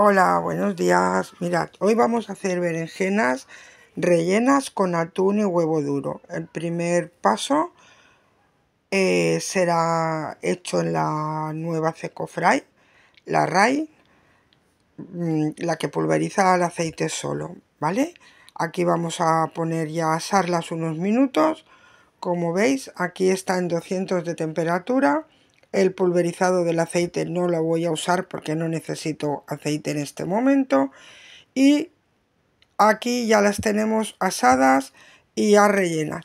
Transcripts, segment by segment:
Hola, buenos días. Mirad, hoy vamos a hacer berenjenas rellenas con atún y huevo duro. El primer paso eh, será hecho en la nueva Seco Fry, la RAI, mm, la que pulveriza el aceite solo, ¿vale? Aquí vamos a poner ya a asarlas unos minutos. Como veis, aquí está en 200 de temperatura el pulverizado del aceite no lo voy a usar porque no necesito aceite en este momento y aquí ya las tenemos asadas y ya rellenas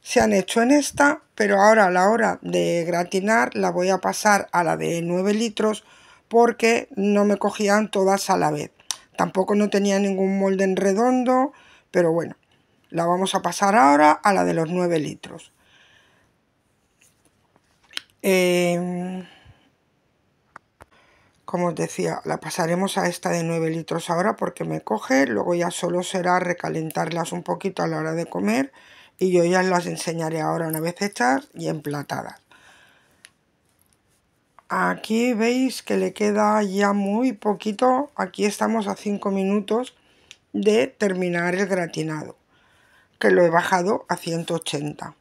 se han hecho en esta pero ahora a la hora de gratinar la voy a pasar a la de 9 litros porque no me cogían todas a la vez tampoco no tenía ningún molde en redondo pero bueno la vamos a pasar ahora a la de los 9 litros Em, como os decía, la pasaremos a esta de 9 litros ahora porque me coge. Luego ya solo será recalentarlas un poquito a la hora de comer. Y yo ya las enseñaré ahora una vez hechas y emplatadas. Aquí veis que le queda ya muy poquito. Aquí estamos a 5 minutos de terminar el gratinado. Que lo he bajado a 180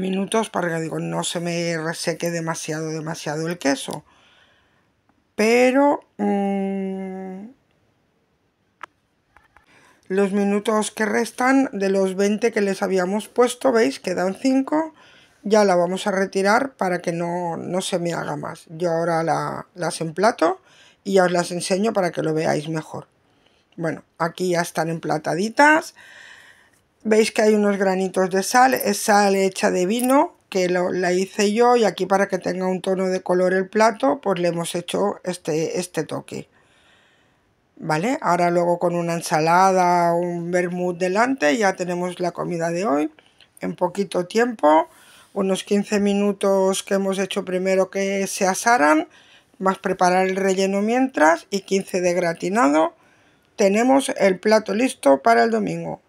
minutos para que digo, no se me reseque demasiado, demasiado el queso. Pero mm, los minutos que restan de los 20 que les habíamos puesto, veis, quedan 5. Ya la vamos a retirar para que no, no se me haga más. Yo ahora la, las emplato y ya os las enseño para que lo veáis mejor. Bueno, aquí ya están emplataditas. Veis que hay unos granitos de sal, es sal hecha de vino, que lo, la hice yo y aquí para que tenga un tono de color el plato, pues le hemos hecho este, este toque. ¿Vale? Ahora luego con una ensalada, un vermut delante, ya tenemos la comida de hoy. En poquito tiempo, unos 15 minutos que hemos hecho primero que se asaran, más preparar el relleno mientras y 15 de gratinado. Tenemos el plato listo para el domingo.